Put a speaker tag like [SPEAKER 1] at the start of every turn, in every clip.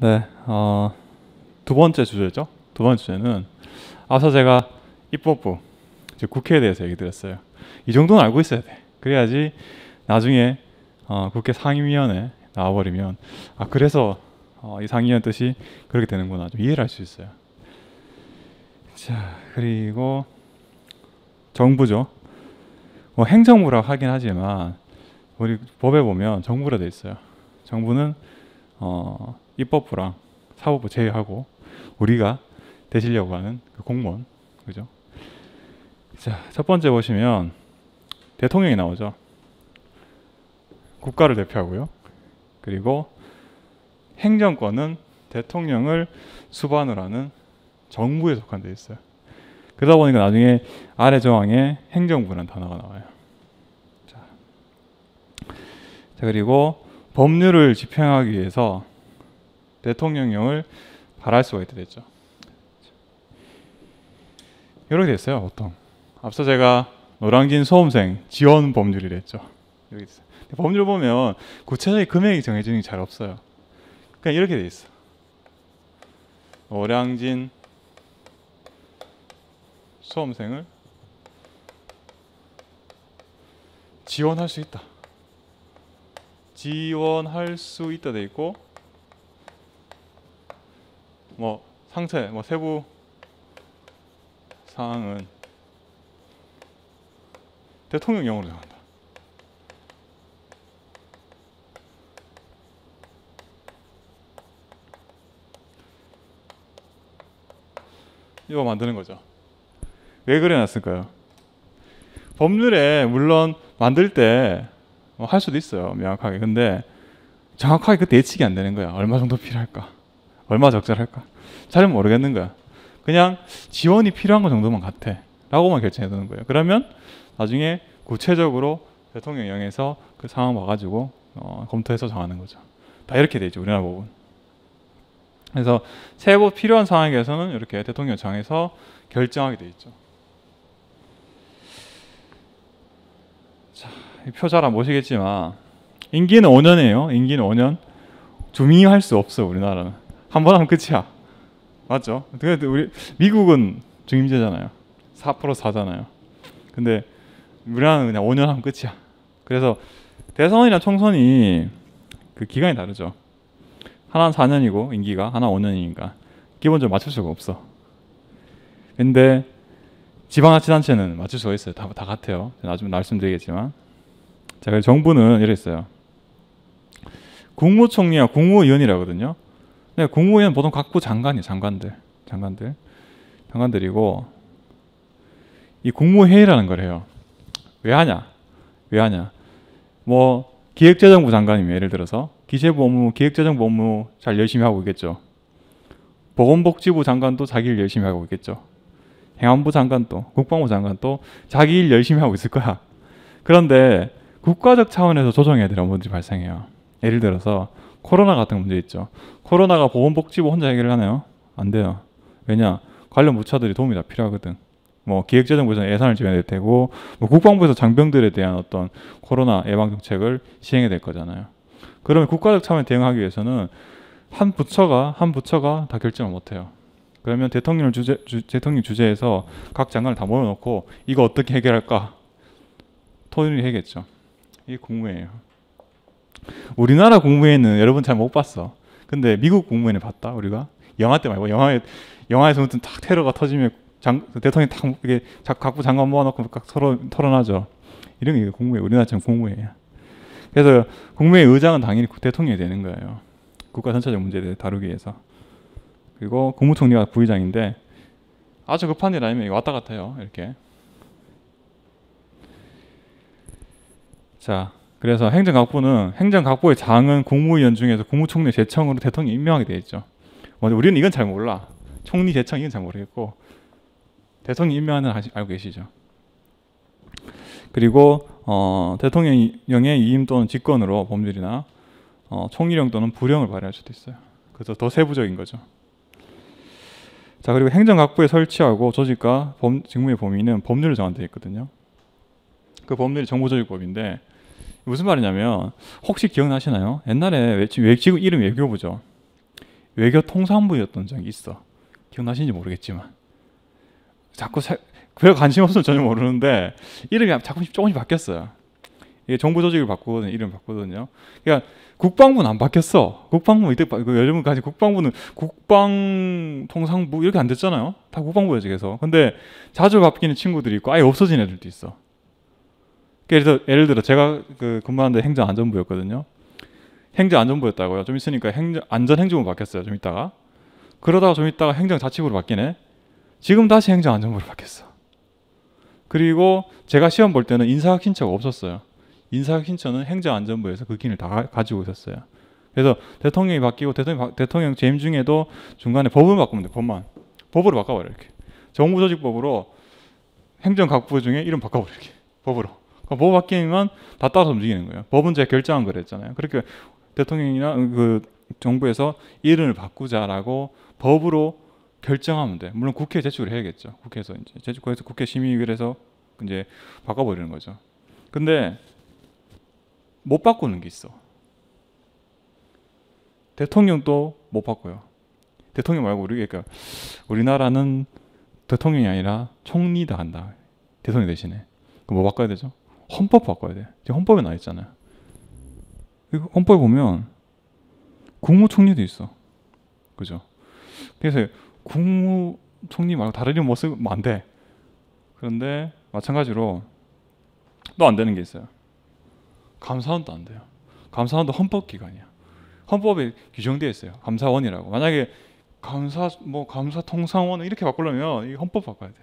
[SPEAKER 1] 네, 어, 두 번째 주제죠. 두 번째 주제는 앞서 제가 입법부, 즉 국회에 대해서 얘기 드렸어요. 이 정도는 알고 있어야 돼. 그래야지 나중에 어, 국회 상임위원회 나와버리면 아 그래서 어, 이 상임위원 뜻이 그렇게 되는구나 좀 이해를 할 수 있어요. 자, 그리고 정부죠. 뭐 행정부라고 하긴 하지만 우리 법에 보면 정부라 돼 있어요. 정부는 어 입법부랑 사법부 제외하고 우리가 되시려고 하는 그 공무원 그죠? 자, 첫 번째 보시면 대통령이 나오죠. 국가를 대표하고요. 그리고 행정권은 대통령을 수반으로 하는 정부에 속한데 있어요. 그러다 보니까 나중에 아래 저항에 행정부라는 단어가 나와요. 자, 자 그리고 법률을 집행하기 위해서 대통령령을 발할 수가 있게 됐죠. 이렇게 됐어요 보통. 앞서 제가 노량진 수험생 지원 법률이랬죠. 이렇게 됐어요. 법률 보면 구체적인 금액이 정해지게잘 없어요. 그냥 이렇게 돼 있어. 노량진 수험생을 지원할 수 있다. 지원할 수 있다 돼 있고 뭐상체뭐 세부 사항은 대통령령으로 정한다. 이거 만드는 거죠. 왜 그래놨을까요? 법률에 물론 만들 때할 뭐 수도 있어요. 명확하게. 근데 정확하게 그 대칭이 안 되는 거야. 얼마 정도 필요할까? 얼마 적절할까? 잘 모르겠는 거야. 그냥 지원이 필요한 것 정도만 같아. 라고만 결정해 두는 거예요. 그러면 나중에 구체적으로 대통령 영에서 그 상황 봐가지고 어, 검토해서 정하는 거죠. 다 이렇게 되죠. 우리나라 법은. 그래서 세부 필요한 상황에서는 이렇게 대통령 정해서 결정하게 되어 있죠. 자, 표잘안 보시겠지만 임기는 5년이에요. 임기는 5년. 주민할 이수 없어 우리나라는. 한번 하면 끝이야. 맞죠? 그래도 우리 미국은 중임제잖아요. 4% 4잖아요. 근데 우리나라는 그냥 5년 하면 끝이야. 그래서 대선이나 총선이 그 기간이 다르죠. 하나는 4년이고 임기가 하나 5년이니까 기본적으로 맞출 수가 없어. 근데 지방자치단체는 맞출 수가 있어요. 다, 다 같아요. 나중에 말씀드리겠지만. 자, 정부는 이랬어요. 국무총리와 국무위원이라거든요. 네, 국무위원 보통 각부 장관이 장관들, 장관들, 장관들이고 이 국무회의라는 걸 해요. 왜 하냐? 왜 하냐? 뭐 기획재정부 장관이면 예를 들어서 기재부 업무, 기획재정부 업무 잘 열심히 하고 있겠죠. 보건복지부 장관도 자기 일 열심히 하고 있겠죠. 행안부 장관도 국방부 장관도 자기 일 열심히 하고 있을 거야. 그런데 국가적 차원에서 조정해야 될 업무들이 발생해요. 예를 들어서 코로나 같은 문제 있죠. 코로나가 보건복지부 혼자 해결을 하네요안 돼요. 왜냐? 관련 부처들이 도움이 다 필요하거든. 뭐 기획재정부에서 예산을 지원해야 되고 뭐 국방부에서 장병들에 대한 어떤 코로나 예방 정책을 시행해야 될 거잖아요. 그러면 국가적 차원에 대응하기 위해서는 한 부처가 한 부처가 다 결정을 못 해요. 그러면 대통령을 주제 주, 대통령 주제에서 각 장관을 다 모여놓고 이거 어떻게 해결할까 토론을 해겠죠. 야 이게 공무예요. 우리나라 공무회는 여러분 잘 못 봤어. 근데 미국 공무회는 봤다 우리가 영화 때 말고 영화에 영화에서 무슨 탁 테러가 터지면 장, 대통령이 탁 이게 각부 장관 모아놓고 막 털어 털어나죠. 이런 게 공무회 우리나라처럼 공무회야. 그래서 국무회 의장은 당연히 대통령이 되는 거예요. 국가 전체적 문제를 다루기 위해서. 그리고 국무총리가 부의장인데 아주 급한 일 아니면 왔다 갔다 해요. 이렇게. 자, 그래서 행정각부는 행정각부의 장은 국무위원 중에서 국무총리 제청으로 대통령이 임명하게 되어 있죠. 먼저 우리는 이건 잘 몰라. 총리 제청 이건 잘 모르겠고 대통령 임명하는 알고 계시죠. 그리고 어, 대통령의 이임 또는 직권으로 법률이나 어, 총리령 또는 부령을 발휘할 수도 있어요. 그래서 더 세부적인 거죠. 자 그리고 행정각부에 설치하고 조직과 범, 직무의 범위는 법률을 정한 되 있거든요. 그 법률이 정보조직법인데 무슨 말이냐면 혹시 기억나시나요? 옛날에 지금 이름 외교부죠. 외교통상부였던 적이 있어. 기억나시는지 모르겠지만 자꾸 그별 관심 없으면 전혀 모르는데 이름이 자꾸씩 조금씩 바뀌었어요. 이게 정부 조직을 바꾸거든요. 이름 바꾸거든요. 그러니까 국방부는 안 바뀌었어. 국방부 이때 그 여러분까지 국방부는 국방통상부 이렇게 안 됐잖아요. 다 국방부였지 계속. 근데 자주 바뀌는 친구들이 있고 아예 없어진 애들도 있어. 그래서 예를 들어 제가 그 근무하는데 행정안전부였거든요. 행정안전부였다고요. 좀 있으니까 행정 안전행정부 바뀌었어요. 좀 있다가 그러다가 좀 있다가 행정자치부로 바뀌네. 지금 다시 행정안전부로 바뀌었어. 그리고 제가 시험 볼 때는 인사학 신청가 없었어요. 인사학 신청은 행정안전부에서 그 길을 다 가지고 있었어요. 그래서 대통령이 바뀌고 대통령, 대통령 재임 중에도 중간에 법을 바꾸면 돼. 법만 법으로 바꿔버려 이렇게 정부조직법으로 행정각부 중에 이름 바꿔버려 이렇게 법으로. 그러니까 뭐 바뀌면 다 따라서 움직이는 거예요. 법은 제가 결정한 거랬잖아요. 그렇게 대통령이나 그 정부에서 이름을 바꾸자라고 법으로 결정하면 돼. 물론 국회에 제출을 해야겠죠. 국회에서 이제 제출해서 국회 심의위원회에서 이제 바꿔버리는 거죠. 근데 못 바꾸는 게 있어. 대통령도 못 바꿔요. 대통령 말고 우리 그러니까 우리나라는 대통령이 아니라 총리다 한다. 대통령 대신에 그뭐 바꿔야 되죠? 헌법 바꿔야 돼. 지금 헌법에 나 있잖아요. 헌법에 보면 국무총리도 있어. 그죠? 그래서 국무총리 말고 다른 이름 못 뭐 쓰면 안 돼. 그런데 마찬가지로 또 안 되는 게 있어요. 감사원도 안 돼요. 감사원도 헌법기관이야. 헌법에 규정되어 있어요. 감사원이라고. 만약에 감사 뭐 감사통상원 이렇게 바꾸려면 이 헌법 바꿔야 돼.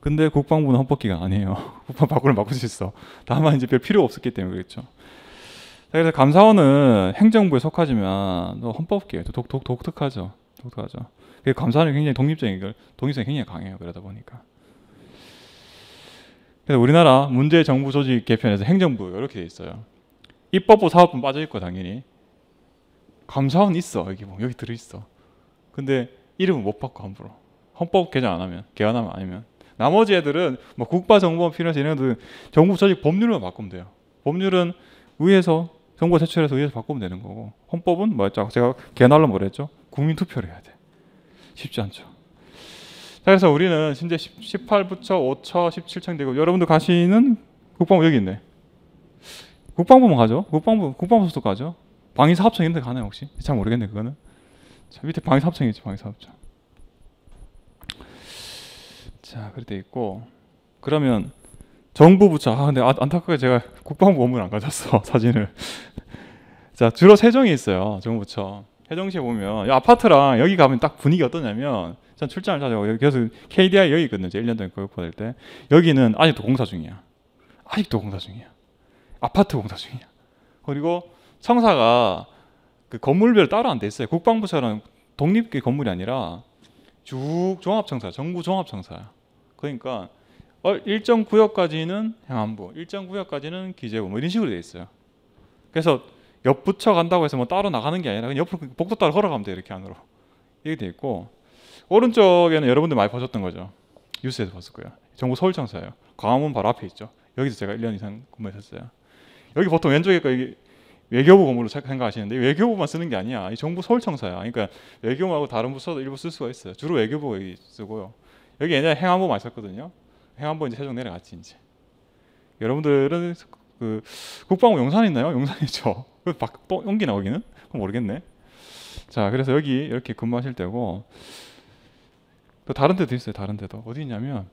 [SPEAKER 1] 근데 국방부는 헌법기관 아니에요. 국방 밖으로 막을 수 있어. 다만 이제 별 필요 없었기 때문에 그렇죠. 그래서 감사원은 행정부에 속하지만 헌법기관 독, 독, 독특하죠. 독특하죠. 감사원이 굉장히 독립적인 독립성이 굉장히 강해요. 그러다 보니까. 그래서 우리나라 문제 정부 조직 개편에서 행정부 이렇게 돼 있어요. 입법부 사업부 빠져 있고 당연히 감사원 있어 여기 뭐 여기 들어 있어. 근데 이름은 못 바꿔 함부로 헌법 개정 안 하면 개헌하면 아니면 나머지 애들은 뭐 국가 정보원 필요해서 이런 애들은 정부 조직 법률만 바꾸면 돼요. 법률은 의회에서 정부 제출해서 의회에서 바꾸면 되는 거고 헌법은 뭐였죠? 제가 개날로 뭐랬죠? 국민 투표를 해야 돼. 쉽지 않죠. 자, 그래서 우리는 현재 18부처, 5처, 17청 되고 여러분들 가시는 국방부 여기 있네. 국방부만 가죠? 국방부 국방부 서도 가죠? 방위사업청 있는데 가나요 혹시? 잘 모르겠네 그거는. 자, 밑에 방위사업청있죠 방위사업청. 자, 그렇게 돼 있고 그러면 정부 부처 아 근데 아, 안타깝게 제가 국방부 원문 안 가졌어 사진을 자 주로 세종에 있어요 정부 부처 세종시에 보면 아파트랑 여기 가면 딱 분위기 어떠냐면 전 출장을 자주 그래서 KDI 여기 있거든요 1년 전에 교육받때 여기는 아직도 공사 중이야 아직도 공사 중이야 아파트 공사 중이야 그리고 청사가 그 건물별 따로 안 돼 있어요 국방부처럼 독립계 건물이 아니라 쭉 종합청사 정부 종합청사야 그러니까 어, 일정 구역까지는 행안부, 일정 구역까지는 기재부 뭐 이런 식으로 돼 있어요. 그래서 옆 부처 간다고 해서 뭐 따로 나가는 게 아니라 그냥 옆으로 복도 따라 걸어가면 돼 이렇게 안으로 이렇게 돼 있고 오른쪽에는 여러분들 많이 보셨던 거죠. 뉴스에서 봤을 거예요. 정부 서울청사예요. 광화문 바로 앞에 있죠. 여기서 제가 1년 이상 근무했었어요. 여기 보통 왼쪽에 여 외교부 건물로 생각하시는데 외교부만 쓰는 게 아니야. 이 정부 서울청사야. 그러니까 외교부하고 다른 부서도 일부 쓸 수가 있어요. 주로 외교부 쓰고요. 여기 옛날에 행안부 있었거든요 행안부 이제 세종 내려갔지 이제. 여러분들은 그 국방부 용산 있나요? 용산이죠. 그또 옮기나 거기는? 그럼 모르겠네. 자, 그래서 여기 이렇게 근무하실 때고 또 다른 데도 있어요. 다른 데도 어디 있냐면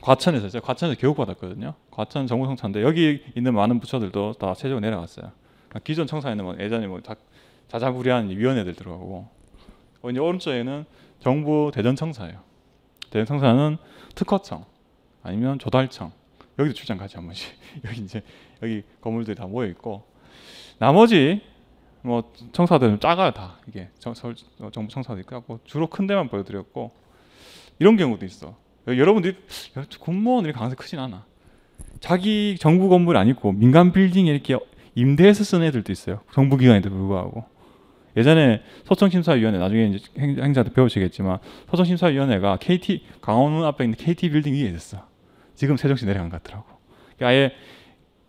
[SPEAKER 1] 과천에서 제가 과천에서 교육받았거든요. 과천 정보성차인데 여기 있는 많은 부처들도 다 세종 내려갔어요. 그러니까 기존 청사에 있는 뭐 예전에 뭐 자, 자자부리한 위원회들 들어가고 어, 이제 오른쪽에는 정부 대전청사예요. 된 상사는 특허청 아니면 조달청 여기도 출장 가지 한 번씩 여기 이제 여기 건물들이 다 모여 있고 나머지 뭐 청사들은 작아요 다 이게 정, 서울 어, 정부 청사도 있고 주로 큰 데만 보여드렸고 이런 경우도 있어 여러분들이 공무원들이 강세 크진 않아 자기 정부 건물 아니고 민간 빌딩에 이렇게 임대해서 쓰는 애들도 있어요 정부 기관에도 불구하고 예전에 소청심사위원회 나중에 이제 행자한 배우시겠지만 소청심사위원회가 KT 강원문 앞에 있는 KT 빌딩 위에 있었어. 지금 세종시 내려간 것 같더라고. 그러니까 아예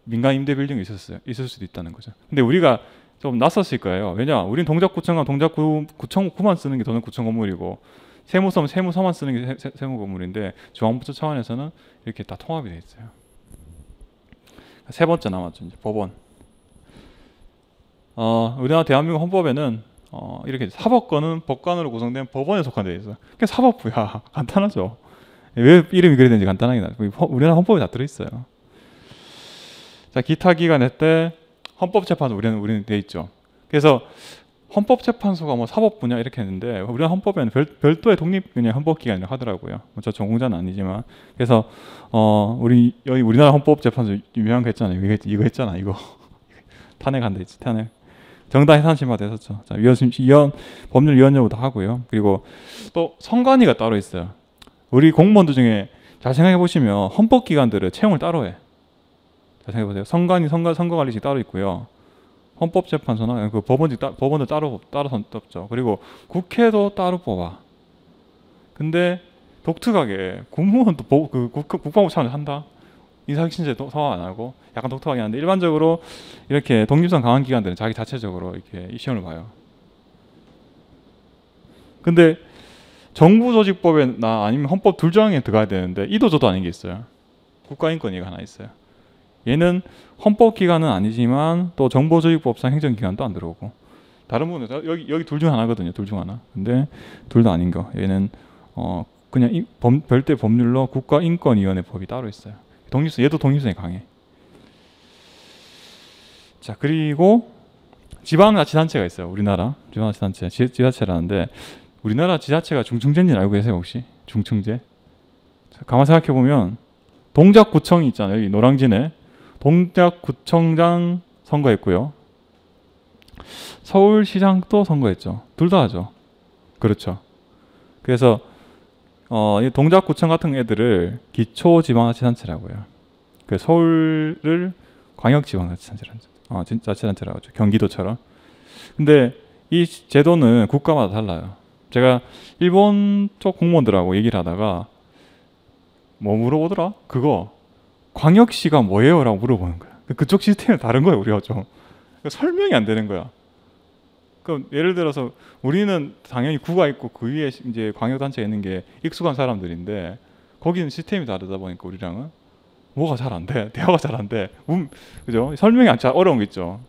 [SPEAKER 1] 민간 임대 빌딩이 있었어요. 있을 수도 있다는 거죠. 근데 우리가 좀 낯섰을 거예요. 왜냐, 우린 동작구청과 동작구 구청구만 쓰는 게 돈은 구청 건물이고 세무서는 세무서만 쓰는 게 세, 무 건물인데 중앙부처 차원에서는 이렇게 다 통합이 돼 있어요. 세 번째 남았죠. 이제 법원. 어, 우리나라 대한민국 헌법에는 어, 이렇게 사법권은 법관으로 구성된 법원에 속한되어 있어요. 그냥 사법부야. 간단하죠. 왜 이름이 그래 야 되는지 간단하긴 하죠. 우리나라 헌법에 다 들어있어요. 자, 기타 기관에 때 헌법재판소 우리는 우리는 돼 있죠. 그래서 헌법재판소가 뭐 사법 분야 이렇게 했는데 우리나라 헌법에는 별, 도의 독립 분야 헌법기관이라고 하더라고요. 뭐 저 전공자는 아니지만 그래서 어 우리 여기 우리나라 헌법재판소 유명한 거 했잖아요. 이거, 이거 했잖아 이거 탄핵한다 했지 탄핵. 정당 해산 심화 됐었죠. 자, 위원 위원 법률 위원장도 하고요. 그리고 또 선관위가 따로 있어요. 우리 공무원들 중에 잘 생각해 보시면 헌법 기관들은 채용을 따로 해. 잘 생각해 보세요. 선관위 선관 선거관리직 따로 있고요. 헌법재판소나 그 법원직 따, 법원을 따로 따로 뽑죠. 그리고 국회도 따로 뽑아. 근데 독특하게 국무원도 그 국, 국방부 차원에서 한다. 인사혁신제 소화 안 하고 약간 독특하게하는데 일반적으로 이렇게 독립성 강한 기관들은 자기 자체적으로 이렇게 시험을 봐요. 근데 정부 조직법에나 아니면 헌법 둘중에 들어가야 되는데 이도저도 아닌 게 있어요. 국가인권위가 하나 있어요. 얘는 헌법기관은 아니지만 또 정보조직법상 행정기관도 안 들어오고 다른 분은 여기 여기 둘 중 하나거든요. 둘 중 하나. 근데 둘다 아닌 거. 얘는 어 그냥 이, 범, 별대 법률로 국가인권위원회법이 따로 있어요. 독립성 얘도 독립성이 강해. 자 그리고 지방자치단체가 있어요. 우리나라 지방자치단체 지, 지자체라는데 우리나라 지자체가 중증제인지 알고 계세요 혹시? 중증제? 가만 생각해 보면 동작구청이 있잖아요. 여기 노랑진에 동작구청장 선거했고요. 서울시장도 선거했죠. 둘 다 하죠. 그렇죠. 그래서 어, 이 동작구청 같은 애들을 기초지방자치단체라고요. 그 서울을 광역지방자치단체라고 어, 자치단체라고 하죠. 경기도처럼. 근데 이 제도는 국가마다 달라요. 제가 일본 쪽 공무원들하고 얘기를 하다가 뭐 물어보더라? 그거 광역시가 뭐예요? 라고 물어보는 거야. 그쪽 시스템이 다른 거예요, 우리가 좀. 설명이 안 되는 거야. 그럼 예를 들어서 우리는 당연히 구가 있고 그 위에 이제 광역 단체가 있는 게 익숙한 사람들인데 거기는 시스템이 다르다 보니까 우리랑은 뭐가 잘 안 돼. 대화가 잘 안 돼. 음, 그죠? 설명이 안잘 어려운 게 있죠.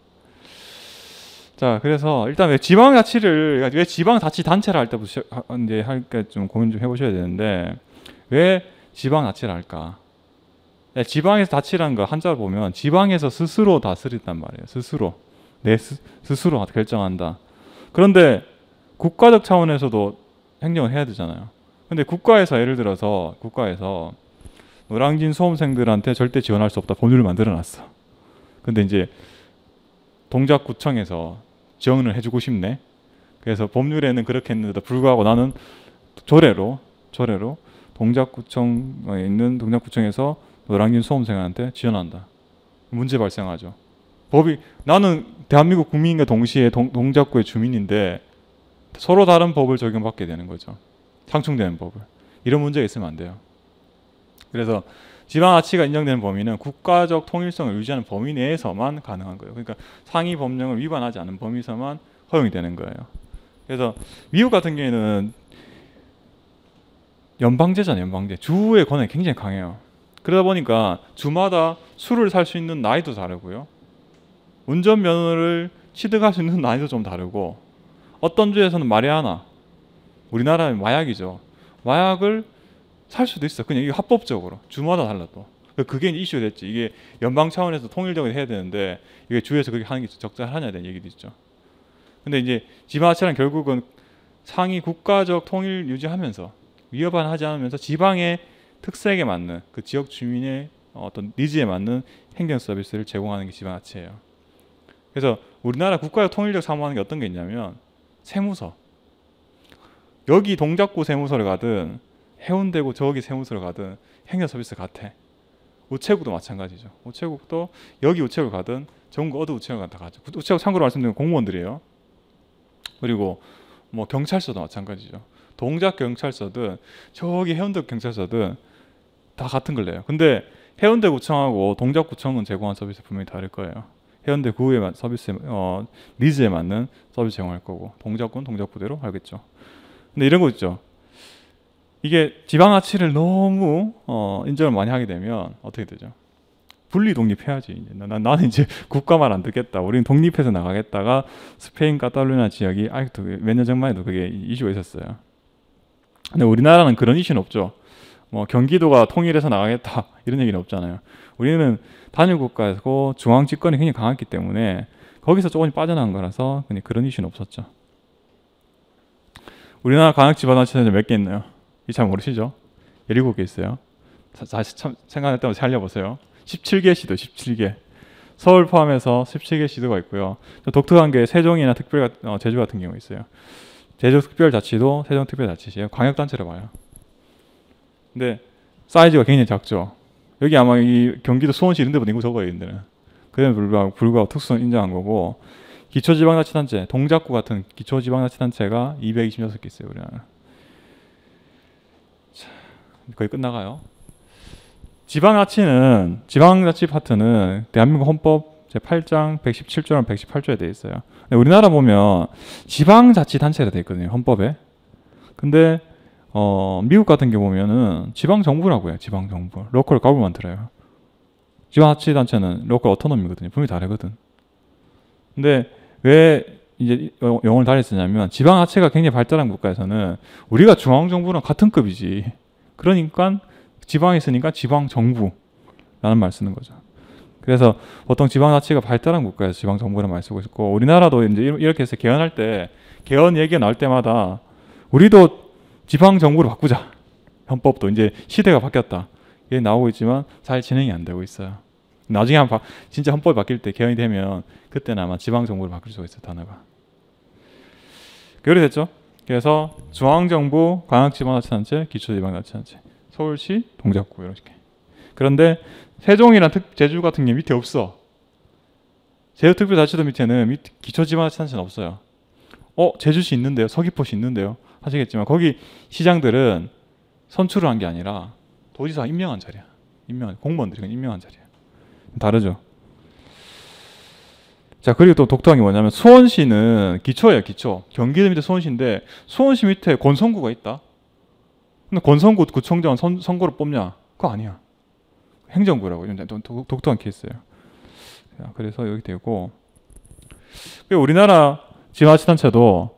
[SPEAKER 1] 자, 그래서 일단 왜 지방자치를 그러니까 왜 지방자치 단체를 할 때부터 이제 할까 좀 고민 좀 해보셔야 되는데 왜 지방자치를 할까? 네, 지방에서 자치라는 거 한자로 보면 지방에서 스스로 다스린단 말이에요. 스스로 내 스, 스로 결정한다. 그런데 국가적 차원에서도 행정을 해야 되잖아요. 근데 국가에서 예를 들어서 국가에서 노량진 수험생들한테 절대 지원할 수 없다 법률을 만들어놨어. 근데 이제 동작구청에서 지원을 해주고 싶네. 그래서 법률에는 그렇게 했는데도 불구하고 나는 조례로 조례로 동작구청에 있는 동작구청에서 노량진 수험생한테 지원한다. 문제 발생하죠. 법이 나는 대한민국 국민과 동시에 동, 동작구의 주민인데 서로 다른 법을 적용받게 되는 거죠. 상충되는 법을. 이런 문제가 있으면 안 돼요. 그래서 지방 아치가 인정되는 범위는 국가적 통일성을 유지하는 범위 내에서만 가능한 거예요. 그러니까 상위 법령을 위반하지 않은 범위에서만 허용이 되는 거예요. 그래서 미국 같은 경우에는 연방제잖아요, 연방제. 주의 권한이 굉장히 강해요. 그러다 보니까 주마다 술을 살 수 있는 나이도 다르고요. 운전면허를 취득할 수 있는 난이도 좀 다르고 어떤 주에서는 마리아나 우리나라는 마약이죠. 마약을 살 수도 있어. 그냥 이게 합법적으로 주마다 달라 또. 그게 이슈 됐지. 이게 연방 차원에서 통일적으로 해야 되는데 이게 주에서 그렇게 하는 게 적절하냐 는 얘기도 있죠. 근데 이제 지방자치는 결국은 상위 국가적 통일 유지하면서 위협을 하지 않으면서 지방의 특색에 맞는 그 지역 주민의 어떤 니즈에 맞는 행정 서비스를 제공하는 게지방아치예요 그래서 우리나라 국가의 통일력 사무하는 게 어떤 게 있냐면 세무서. 여기 동작구 세무서를 가든 해운대구 저기 세무서를 가든 행여 서비스 같아. 우체국도 마찬가지죠. 우체국도 여기 우체국 가든 전국 어디 우체국 간다 가죠. 우체국 참고로 말씀드리 공무원들이에요. 그리고 뭐 경찰서도 마찬가지죠. 동작 경찰서든 저기 해운대 경찰서든 다 같은 걸래요. 근데 해운대 구청하고 동작 구청은 제공한 서비스 분명히 다를 거예요. 해운대 구의 에 서비스 어, 니즈에 맞는 서비스 제공할 거고 동작군 동작부대로 하겠죠. 근데 이런 거 있죠. 이게 지방 아치를 너무 어, 인정을 많이 하게 되면 어떻게 되죠? 분리 독립해야지. 이제 나, 나는 이제 국가 말안 듣겠다. 우리는 독립해서 나가겠다가 스페인 카탈루나 지역이 아직도 몇 년 전만 해도 그게 이슈가 있었어요. 근데 우리나라는 그런 이슈는 없죠. 뭐 경기도가 통일해서 나가겠다 이런 얘기는 없잖아요. 우리는 단일 국가에서 중앙 집권이 굉장히 강했기 때문에 거기서 조금 빠져나간 거라서 그냥 그런 이슈는 없었죠. 우리나라 광역 지방자치단체 몇 개 있나요? 이잘 모르시죠? 17개 있어요. 다시 참 생각했다면 살려보세요. 17개 시도, 17개. 서울 포함해서 17개 시도가 있고요. 독특한 게 세종이나 특별 어, 제주 같은 경우 있어요. 제주 특별자치도 세종 특별자치시에요. 광역단체로 봐요. 근데 사이즈가 굉장히 작죠. 여기 아마 이 경기도 수원시 이런 데보다 인구 적어요, 인데는. 그럼에도 불구하고, 불구하고 특수성 인정한 거고, 기초지방자치단체, 동작구 같은 기초지방자치단체가 226개 있어요, 우리나라는. 자, 거의 끝나가요. 지방자치는, 지방자치 파트는 대한민국 헌법 제8장 117조랑 118조에 돼 있어요. 우리나라 보면 지방자치단체가 돼 있거든요, 헌법에. 근데 어, 미국 같은 게 보면은 지방 정부라고 해요. 지방 정부. 로컬 가브먼트래요. 지방자치 단체는 로컬 어토노미거든요. 분명히 다르거든. 근데 왜 이제 영어를 달리 쓰냐면 지방자치가 굉장히 발달한 국가에서는 우리가 중앙 정부랑 같은 급이지. 그러니까 지방에 있으니까 지방 정부라는 말 쓰는 거죠. 그래서 보통 지방자치가 발달한 국가에서 지방 정부를 많이 쓰고 있고 우리나라도 이제 이렇게 해서 개헌할 때 개헌 얘기가 나올 때마다 우리도 지방 정부로 바꾸자. 헌법도 이제 시대가 바뀌었다. 이게 나오고 있지만 잘 진행이 안 되고 있어요. 나중에 한 바, 진짜 헌법이 바뀔 때 개헌이 되면 그때는 아마 지방 정부로 바뀔 수가 있어요 단어가. 그래 됐죠. 그래서 중앙 정부, 광역 지방자치단체, 기초 지방자치단체, 서울시, 동작구 이렇게. 그런데 세종이랑 특, 제주 같은 게 밑에 없어. 제주특별자치도 밑에는 밑, 기초 지방자치단체는 없어요. 어 제주시 있는데요, 서귀포시 있는데요. 하시겠지만 거기 시장들은 선출을 한 게 아니라 도지사 임명한 자리야. 임명 공무원들이 임명한 자리야. 다르죠. 자 그리고 또 독특한 게 뭐냐면 수원시는 기초예요 기초 경기도 밑에 수원시인데 수원시 밑에 권선구가 있다 근데 권선구 구청장 선, 선거로 뽑냐 그거 아니야 행정구라고 좀 독, 특한 케이스예요 자, 그래서 여기 되고 그 우리나라 지자체단체도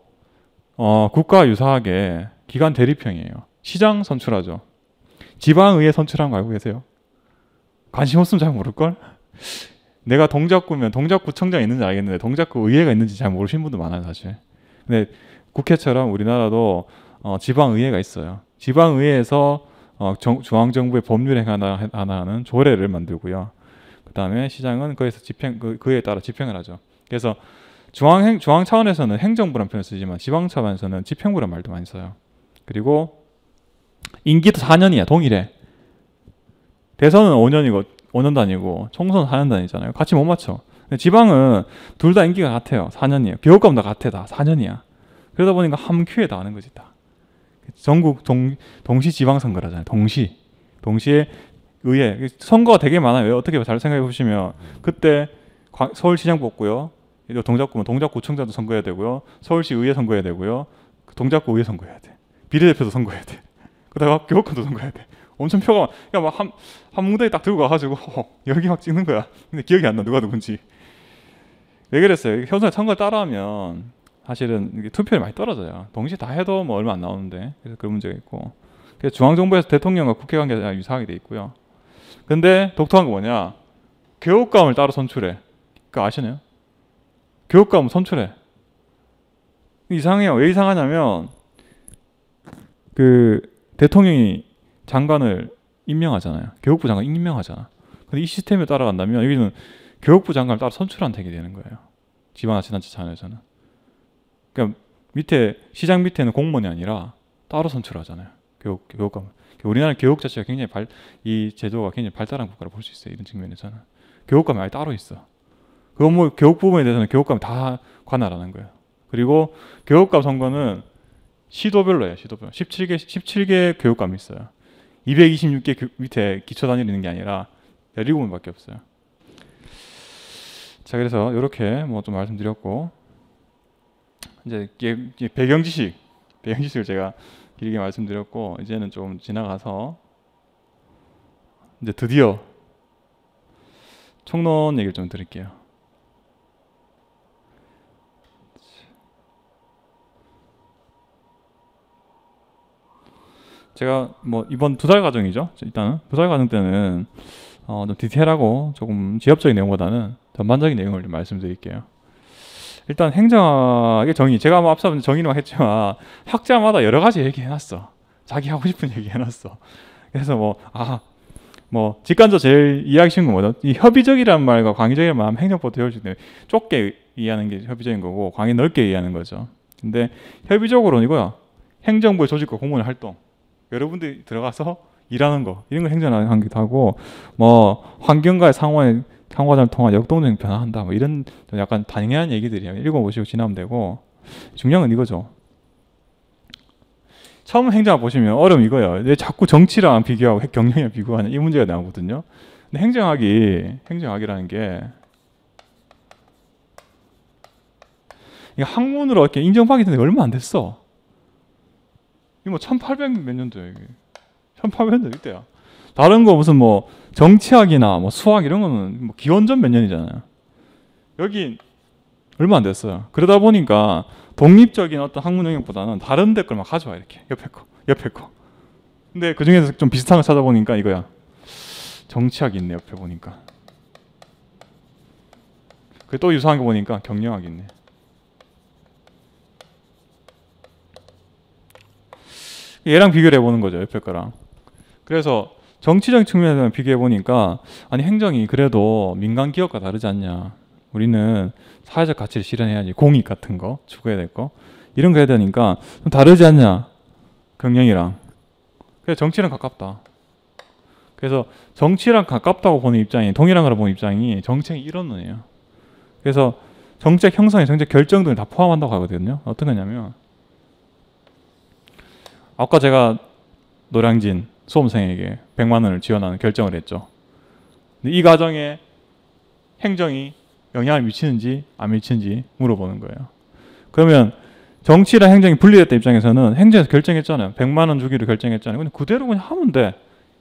[SPEAKER 1] 어, 국가 유사하게 기관 대립형이에요. 시장 선출하죠. 지방의회 선출한 거 알고 계세요? 관심 없으면 잘 모를걸? 내가 동작구면 동작구청장 있는지 알겠는데 동작구 의회가 있는지 잘 모르시는 분도 많아요 사실. 근데 국회처럼 우리나라도 어, 지방의회가 있어요. 지방의회에서 어, 정, 중앙정부의 법률 행하나 하는 조례를 만들고요. 그다음에 시장은 거기서 집행 그, 그에 따라 집행을 하죠. 그래서 중앙 중앙 차원에서는 행정부란 표현을 쓰지만 지방 차원에서는 집행부란 말도 많이 써요. 그리고 임기도 4년이야 동일해. 대선은 5년이고 5년도 아니고 총선 4년도 아니잖아요. 같이 못 맞춰. 지방은 둘 다 인기가 같아요. 4년이에요. 비호감도 같아 다 4년이야. 그러다 보니까 한큐에다 하는 거지 다. 전국 동, 동시 지방선거라잖아요. 동시. 동시에 의회. 선거가 되게 많아요. 어떻게 잘 생각해 보시면 그때 서울시장 뽑고요. 이거 동작구면 동작구청장도 선거해야 되고요. 서울시 의회 선거해야 되고요. 그 동작구 의회 선거해야 돼. 비례대표도 선거해야 돼. 그다음에 교육권도 선거해야 돼. 엄청 표가 그냥 막한 한 무대에 딱 들고 가가지고 어, 여기 막 찍는 거야. 근데 기억이 안 나 누가 누군지. 왜 그랬어요? 현선에 선거를 따라하면 사실은 투표율이 많이 떨어져요. 동시에 다 해도 뭐 얼마 안 나오는데 그래서 그런 문제가 있고. 그래서 중앙정부에서 대통령과 국회 관계가 유사하게 돼 있고요. 근데 독특한 거 뭐냐? 교육감을 따로 선출해. 그거 아시나요? 교육감 선출해. 이상해요. 왜 이상하냐면 그 대통령이 장관을 임명하잖아요. 교육부 장관 임명하잖아. 근데 이 시스템에 따라간다면 여기는 교육부 장관을 따로 선출한 되게 되는 거예요. 지방 자치단체 차원에서는. 그러니까 밑에 시장 밑에는 공무원이 아니라 따로 선출하잖아요. 교육 교육감. 우리나라 교육 자체가 굉장히 발, 이 제도가 굉장히 발달한 국가로 볼 수 있어요. 이런 측면에서는 교육감이 아예 따로 있어. 그건뭐 교육 부분에 대해서는 교육감 다 관할하는 거예요. 그리고 교육감 선거는 시도별로예요. 시도별. 17개 17개 교육감이 있어요. 226개 교, 밑에 기초 단위로 있는 게 아니라 17분밖에 없어요. 자, 그래서 이렇게 뭐 좀 말씀드렸고 이제 배경 지식, 배경 지식을 제가 길게 말씀드렸고 이제는 좀 지나가서 이제 드디어 총론 얘기를 좀 드릴게요. 제가 뭐 이번 두 달 과정이죠. 일단은 두 달 과정 때는 어, 좀 디테일하고 조금 지엽적인 내용보다는 전반적인 내용을 좀 말씀드릴게요. 일단 행정학의 정의 제가 뭐 앞서 정의로 했지만 학자마다 여러 가지 얘기해놨어. 자기 하고 싶은 얘기해놨어. 그래서 뭐 아 뭐 직관적 제일 이해하기 쉬운 건 뭐죠? 이협의적이라는 말과 광의적이란 말 행정법 있는데 좁게 이해하는 게 협의적인 거고 광의 넓게 이해하는 거죠. 근데 협의적으로는 이거야. 행정부의 조직과 공무원의 활동. 여러분들이 들어가서 일하는 거 이런 걸 행정하기도 하고 뭐 환경과의 상호의 상호자를 통한 역동적 인 변화한다 뭐 이런 약간 당연한 얘기들이에요. 읽어보시고 지나면 되고 중요한 건 이거죠. 처음 행정학 보시면 어려움 이거예요. 왜 자꾸 정치랑 비교하고 경영이랑 비교하는 이 문제가 나오거든요. 근데 행정학이 행정학이라는 게 학문으로 이렇게 인정받기 전에 얼마 안 됐어. 이뭐 1800 몇 년도야 이게. 1800년도 뭐 이때야. 다른 거 무슨 뭐 정치학이나 뭐 수학 이런 거는 뭐 기원전 몇 년이잖아요. 여기 얼마 안 됐어요. 그러다 보니까 독립적인 어떤 학문 영역보다는 다른 댓글 막 가져와 이렇게 옆에 거, 옆에 거. 근데 그 중에서 좀 비슷한 거 찾아보니까 이거야. 정치학이 있네 옆에 보니까. 그 또 유사한 거 보니까 경영학이 있네. 얘랑 비교를 해보는 거죠 옆에 거랑 그래서 정치적 측면에서 비교해 보니까 아니 행정이 그래도 민간 기업과 다르지 않냐 우리는 사회적 가치를 실현해야지 공익 같은 거 추구해야 될 거 이런 거 해야 되니까 좀 다르지 않냐 경영이랑 그래서 정치랑 가깝다 그래서 정치랑 가깝다고 보는 입장이 동일한 거라 보는 입장이 정책이 이런 눈이에요 그래서 정책 형성에 정책 결정 등을 다 포함한다고 하거든요 어떤 거냐면 아까 제가 노량진 수험생에게 100만 원을 지원하는 결정을 했죠. 이 과정에 행정이 영향을 미치는지 안 미치는지 물어보는 거예요. 그러면 정치랑 행정이 분리됐다 입장에서는 행정에서 결정했잖아요. 100만 원 주기로 결정했잖아요. 근데 그대로 그냥 하면 돼.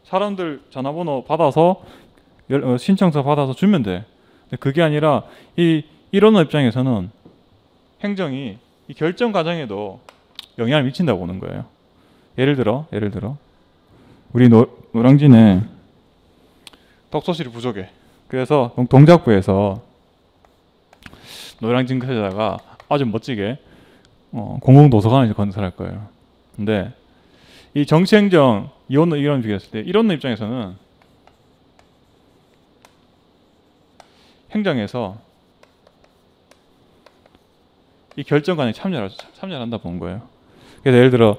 [SPEAKER 1] 사람들 전화번호 받아서 어, 신청서 받아서 주면 돼. 근데 그게 아니라 이일원 입장에서는 행정이 이 결정 과정에도 영향을 미친다고 보는 거예요. 예를 들어, 예를 들어, 우리 노, 노량진에 떡소실이 부족해. 그래서 동작구에서 노랑진 근에다가 아주 멋지게 어, 공공도서관을 건설할 거예요. 근데 이 정치행정 이원 이런 비교했을 때 이런 입장에서는 행정에서 이 결정관에 참여를 참여한다 본 거예요. 그래서 예를 들어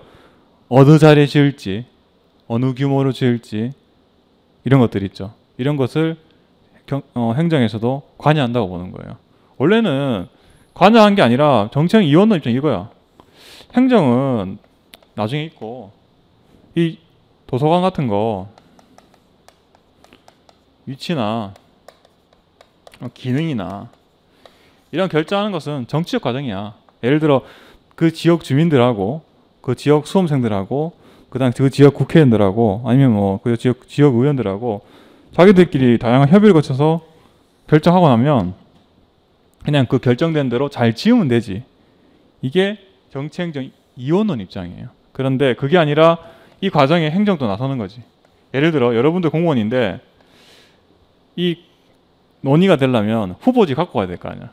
[SPEAKER 1] 어느 자리에 지을지, 어느 규모로 지을지 이런 것들 있죠. 이런 것을 경, 어, 행정에서도 관여한다고 보는 거예요. 원래는 관여한 게 아니라 정책 이원의 입장 이거야. 행정은 나중에 있고 이 도서관 같은 거 위치나 기능이나 이런 결정하는 것은 정치적 과정이야. 예를 들어 그 지역 주민들하고 그 지역 수험생들하고 그다음 그 지역 국회의원들하고 아니면 뭐 그 지역 지역 의원들하고 자기들끼리 다양한 협의를 거쳐서 결정하고 나면 그냥 그 결정된 대로 잘 지으면 되지. 이게 정치행정 이원론 입장이에요. 그런데 그게 아니라 이 과정에 행정도 나서는 거지. 예를 들어 여러분들 공무원인데 이 논의가 되려면 후보지 갖고 가야 될 거 아니야.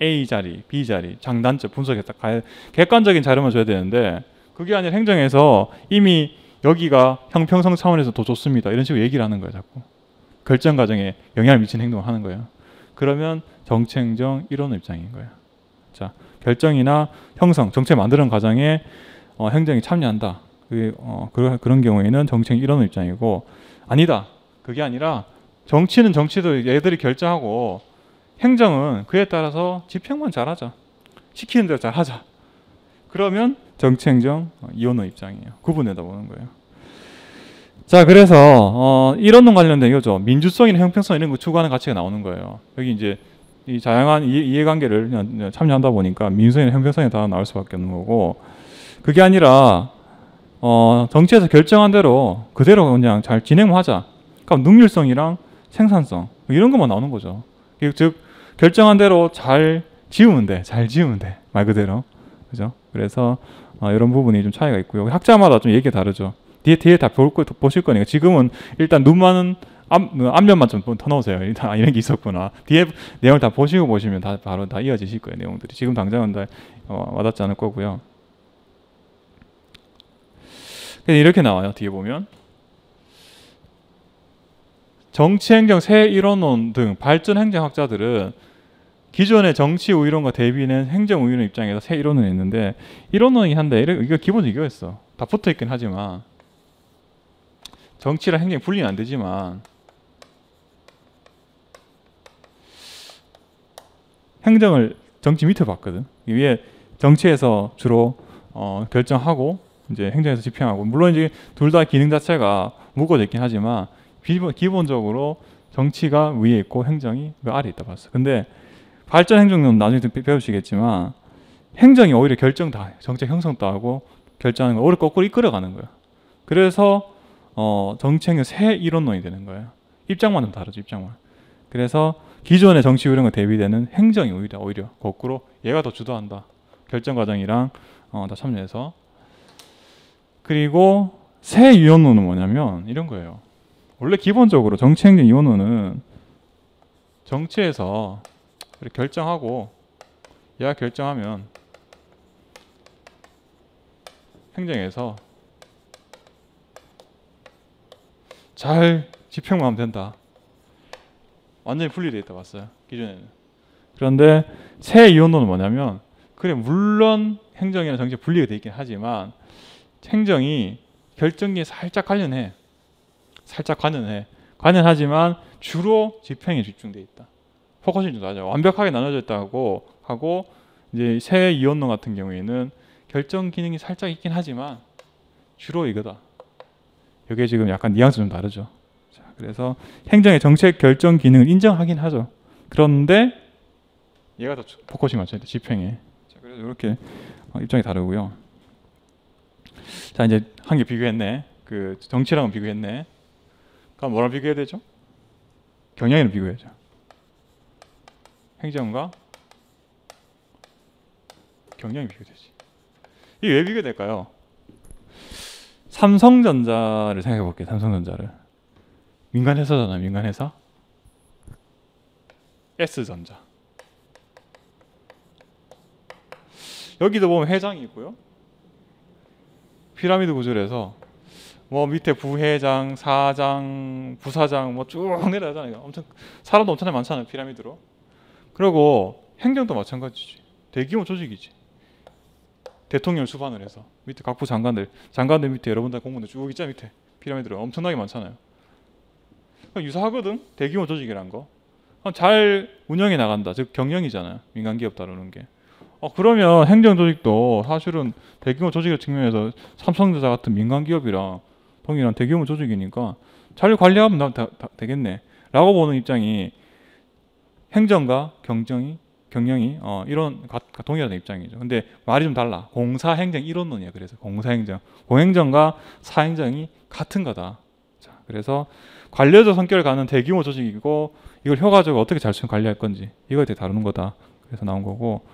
[SPEAKER 1] A 자리, B 자리, 장단점 분석해서 객관적인 자료만 줘야 되는데 그게 아니라 행정에서 이미 여기가 형평성 차원에서 더 좋습니다. 이런 식으로 얘기를 하는 거예요, 자꾸. 결정 과정에 영향을 미치는 행동을 하는 거예요. 그러면 정치행정 이런 입장인 거예요. 자, 결정이나 형성, 정책 만드는 과정에 어, 행정이 참여한다. 그게, 어, 그, 그런 경우에는 정책 이런 입장이고 아니다. 그게 아니라 정치는 정치도 얘들이 결정하고 행정은 그에 따라서 집행만 잘하자. 시키는 대로 잘하자. 그러면 정치행정 어, 이혼의 입장이에요. 구분해다 그 보는 거예요. 자 그래서 어, 이런론 관련된 이거죠. 민주성이나 형평성 이런 거 추구하는 가치가 나오는 거예요. 여기 이제 이 다양한 이해, 관계를 참여한다 보니까 민주성이나 형평성이 다 나올 수밖에 없는 거고 그게 아니라 어, 정치에서 결정한 대로 그대로 그냥 잘 진행하자. 그러니까 능률성이랑 생산성 뭐 이런 것만 나오는 거죠. 즉 결정한 대로 잘 지우면 돼. 잘 지우면 돼. 말 그대로. 그죠? 그래서 아, 이런 부분이 좀 차이가 있고요. 학자마다 좀 얘기가 다르죠. 뒤에 뒤에 다 볼, 보실 거니까 지금은 일단 눈만은 앞, 앞면만 좀 터놓으세요. 일단 이런 게 있었구나. 뒤에 내용을 다 보시고 보시면 다 바로 다 이어지실 거예요. 내용들이 지금 당장은 다 어, 와닿지 않을 거고요. 이렇게 나와요. 뒤에 보면 정치행정 새 이론론 등 발전행정학자들은 기존의 정치 우위론과 대비는 행정 우위론 입장에서 새 이론을 냈는데 이론론이 한데 이거 기본 이거였어. 다 붙어 있긴 하지만 정치랑 행정 분리는 안 되지만 행정을 정치 밑에 봤거든. 위에 정치에서 주로 어, 결정하고 이제 행정에서 집행하고 물론 이제 둘 다 기능 자체가 묶어져 있긴 하지만 기본적으로 정치가 위에 있고 행정이 그 아래 있다 봤어. 근데 발전 행정론 나중에 배우시겠지만 행정이 오히려 결정 다 정책 형성도 하고 결정하는 거 오히려 거꾸로 이끌어가는 거예요. 그래서 어, 정책의새 이론론이 되는 거예요. 입장만은 다르죠, 입장만. 그래서 기존의 정치 이런거 대비되는 행정이 오히려 오히려 거꾸로 얘가 더 주도한다. 결정 과정이랑 어, 다 참여해서 그리고 새이론론은 뭐냐면 이런 거예요. 원래 기본적으로 정치 행정 이론론은 정치에서 그리고 결정하고 예약 결정하면 행정에서 잘 집행만 하면 된다. 완전히 분리되어 있다 봤어요. 기존에는. 그런데 새 이혼론은 뭐냐면 그래 물론 행정이나 정치 분리가 되어 있긴 하지만 행정이 결정기에 살짝 관련해. 살짝 관련해. 관련하지만 주로 집행에 집중되어 있다. 포커싱이 나죠. 완벽하게 나눠져 있다고 하고 이제 새 이온론 같은 경우에는 결정 기능이 살짝 있긴 하지만 주로 이거다. 이게 지금 약간 뉘앙스 좀 다르죠. 자, 그래서 행정의 정책 결정 기능을 인정하긴 하죠. 그런데 얘가 더 포커싱 맞춰야 돼 집행에. 자, 그래서 이렇게 어, 입장이 다르고요. 자 이제 한개 비교했네. 그 정치랑은 비교했네. 그럼 뭐랑 비교해야 되죠? 경향이랑 비교해야죠. 행정과 경영이 비교되지. 이게 왜 비교될까요? 삼성전자를 생각해 볼게요. 삼성전자를 민간 회사잖아요. 민간 회사. S전자. 여기도 보면 회장이 있고요. 피라미드 구조를 해서 뭐 밑에 부회장, 사장, 부사장 뭐 쭉 내려가잖아요. 엄청 사람도 엄청나게 많잖아요. 피라미드로. 그리고 행정도 마찬가지지. 대규모 조직이지. 대통령 수반을 해서 밑에 각부 장관들, 장관들 밑에 여러분들 공무원들 쭉 있자 밑에 피라미드로 엄청나게 많잖아요. 그러니까 유사하거든. 대규모 조직이란 거. 잘 운영해 나간다. 즉 경영이잖아요. 민간 기업 다루는 게. 어, 그러면 행정 조직도 사실은 대규모 조직의 측면에서 삼성전자 같은 민간 기업이랑 동일한 대규모 조직이니까 잘 관리하면 다, 다, 되겠네. 라고 보는 입장이 행정과 경정이 경영이 어, 이런 가, 동일한 입장이죠. 근데 말이 좀 달라. 공사 행정 이론론이야. 그래서 공사 행정, 공행정과 사행정이 같은 거다. 자, 그래서 관료적 성격을 갖는 대규모 조직이고 이걸 효과적으로 어떻게 잘 관리할 건지 이거에 대해 다루는 거다. 그래서 나온 거고.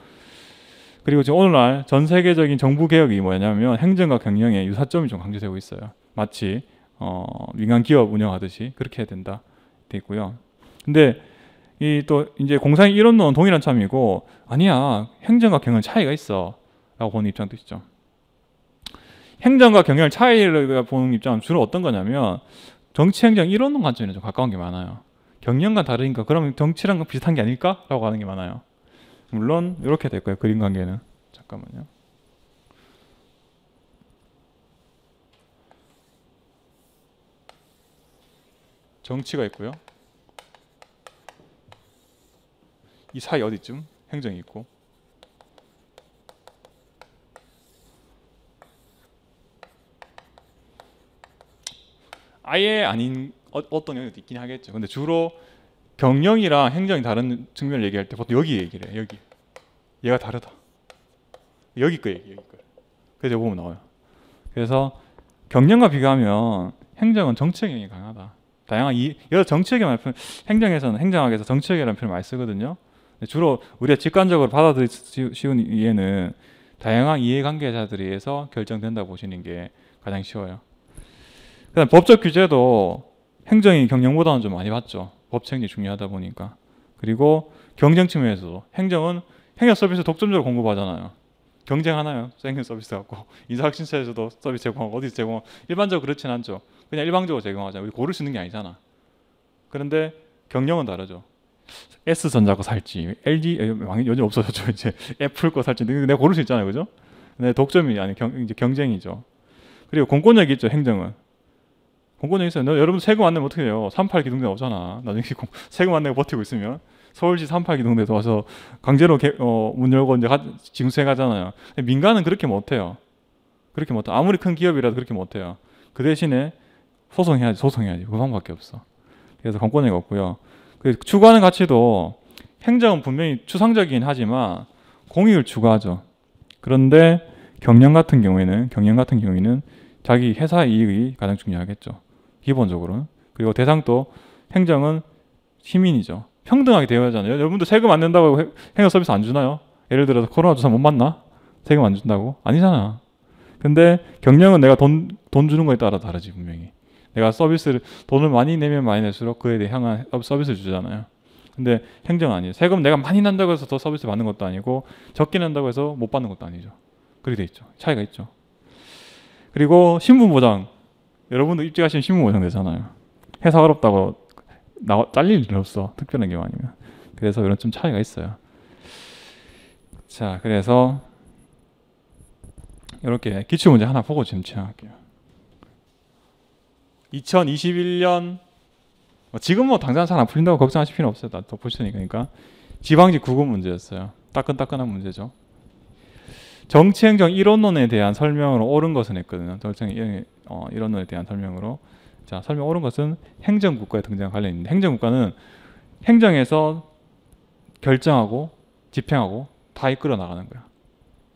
[SPEAKER 1] 그리고 지금 오늘날 전 세계적인 정부 개혁이 뭐냐면 행정과 경영의 유사점이 좀 강조되고 있어요. 마치 어, 민간 기업 운영하듯이 그렇게 해야 된다. 돼 있고요. 근데 이또 이제 공상의 이론론 동일한 참이고 아니야 행정과 경영 차이가 있어라고 보는 입장도 있죠. 행정과 경영 차이를 보는 입장은 주로 어떤 거냐면 정치 행정 이론론 관점에 좀 가까운 게 많아요. 경영과 다르니까 그럼 정치랑 비슷한 게 아닐까라고 하는 게 많아요. 물론 이렇게 될 거예요. 그림 관계는 잠깐만요. 정치가 있고요. 이 사이 어디쯤 행정이 있고 아예 아닌 어, 떤 영역도 있긴 하겠죠. 근데 주로 경영이랑 행정이 다른 측면을 얘기할 때 보통 여기 얘기를 해요. 여기 얘가 다르다. 여기 거 얘기 여기 거. 그래서 보면 나와요. 그래서 경영과 비교하면 행정은 정치적인 영이 강하다. 다양한 이 여러 정치적인 말표 행정에서는 행정학에서 정치적이라는 표현 을 많이 쓰거든요. 네, 주로 우리가 직관적으로 받아들이기 쉬운 이해는 다양한 이해관계자들에 의해서 결정된다 고 보시는 게 가장 쉬워요. 그다음 법적 규제도 행정이 경영보다는 좀 많이 받죠. 법책이 중요하다 보니까. 그리고 경쟁 측면에서도 행정은 행여 서비스 독점적으로 공급하잖아요. 경쟁하나요? 생긴 서비스 갖고 인사혁신처에서도 서비스 제공하고 어디서 제공 일반적으로 그렇진 않죠. 그냥 일방적으로 제공하자. 우리 고를 수 있는 게 아니잖아. 그런데 경영은 다르죠. S전자 거 살지, LG 요즘 없어졌죠 이제 애플 거 살지 내가 고를 수 있잖아요, 그죠? 내 독점이 아니 경, 이제 경쟁이죠. 그리고 공권력이 있죠 행정은. 공권력 이 있어요. 너, 여러분 세금 안 내면 어떻게 해요? 38 기동대 오잖아. 나중에 공, 세금 안 내고 버티고 있으면 서울시 38 기동대도 와서 강제로 개, 어, 문 열고 이제 징수해 가잖아요. 민간은 그렇게 못해요. 그렇게 못해. 아무리 큰 기업이라도 그렇게 못해요. 그 대신에 소송해야지, 소송해야지. 그 방법밖에 없어. 그래서 공권력 이 없고요. 그 추구하는 가치도 행정은 분명히 추상적이긴 하지만 공익을 추구하죠. 그런데 경영 같은 경우에는 경영 같은 경우에는 자기 회사 이익이 가장 중요하겠죠. 기본적으로는 그리고 대상도 행정은 시민이죠. 평등하게 되어야 하잖아요. 여러분도 세금 안 낸다고 행정 서비스 안 주나요? 예를 들어서 코로나 조사 못받나 세금 안 준다고? 아니잖아. 근데 경영은 내가 돈, 돈 주는 거에 따라 다르지, 분명히. 내가 서비스를 돈을 많이 내면 많이 낼수록 그에 대해 향한 서비스를 주잖아요. 근데 행정 아니에요. 세금 내가 많이 난다고 해서 더 서비스 받는 것도 아니고 적게 난다고 해서 못 받는 것도 아니죠. 그렇게 돼 있죠. 차이가 있죠. 그리고 신분 보장 여러분도 입직하시면 신분 보장 되잖아요. 회사 어렵다고 나 잘릴 일 없어 특별한 경우 아니면 그래서 이런 좀 차이가 있어요. 자 그래서 이렇게 기출 문제 하나 보고 지금 진행할게요. 2021년 뭐 지금 뭐 당장 잘안 풀린다고 걱정하실 필요 없어요. 다 덮으시니까. 그러니까 지방지 구금 문제였어요. 따끈따끈한 문제죠. 정치행정 이론론에 대한 설명으로 옳은 것은 했거든요. 정치행정 이론론에 어, 대한 설명으로 자 설명 옳은 것은 행정국가의 등장 관련 있는데 행정국가는 행정에서 결정하고 집행하고 다 이끌어 나가는 거야.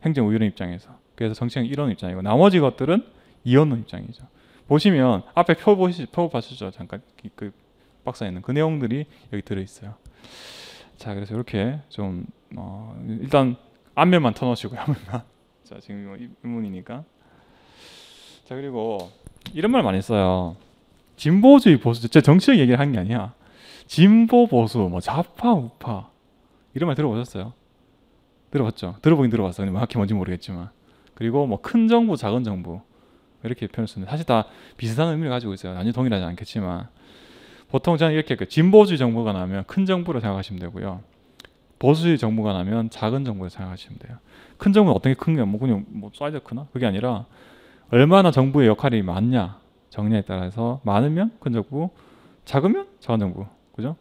[SPEAKER 1] 행정의론 입장에서. 그래서 정치행 이론 입장이고 나머지 것들은 이원론 입장이죠. 보시면 앞에 표 보시 표 봤었죠 잠깐 그 박사에 있는 그 내용들이 여기 들어 있어요. 자 그래서 이렇게 좀 어, 일단 앞면만 터놓으시고요 자 지금 이문이니까자 그리고 이런 말 많이 써요. 진보주의 보수 제 정치적 얘기를 한 게 아니야. 진보 보수 뭐 좌파 우파 이런 말 들어보셨어요? 들어봤죠? 들어보긴 들어봤어요. 정확히 뭔지 모르겠지만 그리고 뭐 큰 정부 작은 정부 이렇게 표현을 쓰는데 사실 다 비슷한 의미를 가지고 있어요. 완전 동일하지 않겠지만 보통 저는 이렇게 그 진보주의 정부가 나면 큰 정부로 생각하시면 되고요. 보수주의 정부가 나면 작은 정부로 생각하시면 돼요. 큰 정부는 어떤 게 큰가? 뭐 그냥 뭐 사이즈 크나? 그게 아니라 얼마나 정부의 역할이 많냐 정리에 따라서 많으면 큰 정부, 작으면 작은 정부, 그죠?